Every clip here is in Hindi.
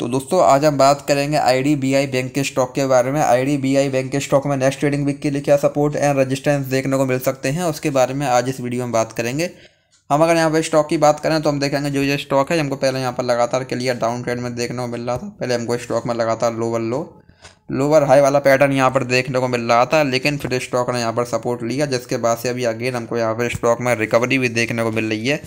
तो दोस्तों आज हम बात करेंगे आईडीबीआई बैंक के स्टॉक के बारे में आईडीबीआई बैंक के स्टॉक में नेक्स्ट ट्रेडिंग वीक के लिए क्या सपोर्ट एंड रेजिस्टेंस देखने को मिल सकते हैं उसके बारे में आज इस वीडियो में बात करेंगे हम अगर यहाँ पर स्टॉक की बात करें तो हम देखेंगे जो ये स्टॉक है हमको पहले यहाँ पर लगातार क्लियर डाउन ट्रेड में देखने को मिल रहा था पहले हमको स्टॉक में लगातार लोअर लो लोअर हाई वाला पैटर्न यहाँ पर देखने को मिल रहा था लेकिन फिर स्टॉक ने यहाँ पर सपोर्ट लिया जिसके बाद से अभी अगेन हमको यहाँ पर स्टॉक में रिकवरी भी देखने को मिल रही है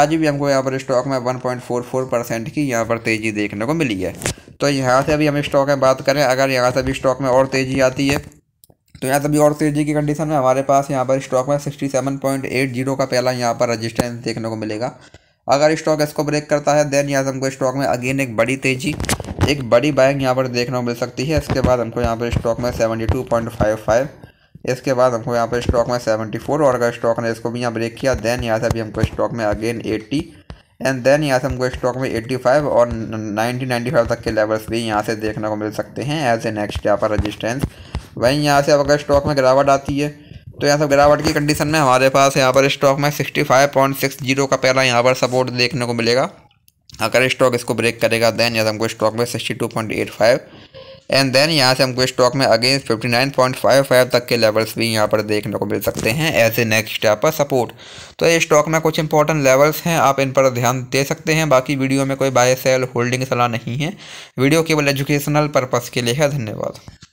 आज भी हमको यहाँ पर स्टॉक में 1.44 परसेंट की यहाँ पर तेज़ी देखने को मिली है तो यहाँ से अभी हम स्टॉक में बात करें अगर यहाँ से अभी स्टॉक में और तेज़ी आती है तो यहाँ से अभी और तेज़ी की कंडीशन में हमारे पास यहाँ पर स्टॉक में सिक्सटी का पहला यहाँ पर रजिस्टेंस देखने को मिलेगा अगर स्टॉक इसको ब्रेक करता है देन यहाँ से हमको स्टॉक में अगेन एक बड़ी तेज़ी एक बड़ी बाइक यहाँ पर देखने को मिल सकती है इसके बाद हमको यहाँ पर स्टॉक में seventy two point five five इसके बाद हमको यहाँ पर स्टॉक में सेवेंटी फोर और अगर स्टॉक ने इसको भी यहाँ ब्रेक किया देन यहाँ से अभी हमको स्टॉक में अगेन एट्टी एंड देन यहाँ से हमको स्टॉक में एट्टी फाइव और नाइन्टी फाइव तक के लेवल्स भी यहाँ से देखने को मिल सकते हैं एज ए नेक्स्ट यहाँ पर रजिस्टेंस वहीं यहाँ से अब अगर स्टॉक में गिरावट आती है तो यहाँ से गिरावट की कंडीशन में हमारे पास यहाँ पर स्टॉक में जीरो का पहला यहाँ पर सपोर्ट देखने को मिलेगा अगर हाँ, स्टॉक इसको ब्रेक करेगा देन यहाँ से हमको स्टॉक में sixty two point eight five and then यहाँ से हमको स्टॉक में again fifty nine point five five तक के लेवल्स भी यहाँ पर देखने को मिल सकते हैं एज ए नेक्स्ट यहाँ पर सपोर्ट तो ये स्टॉक में कुछ इंपॉर्टेंट लेवल्स हैं आप इन पर ध्यान दे सकते हैं बाकी वीडियो में कोई बाय सेल होल्डिंग सलाह नहीं है वीडियो केवल एजुकेशनल पर्पज़ के लिए है धन्यवाद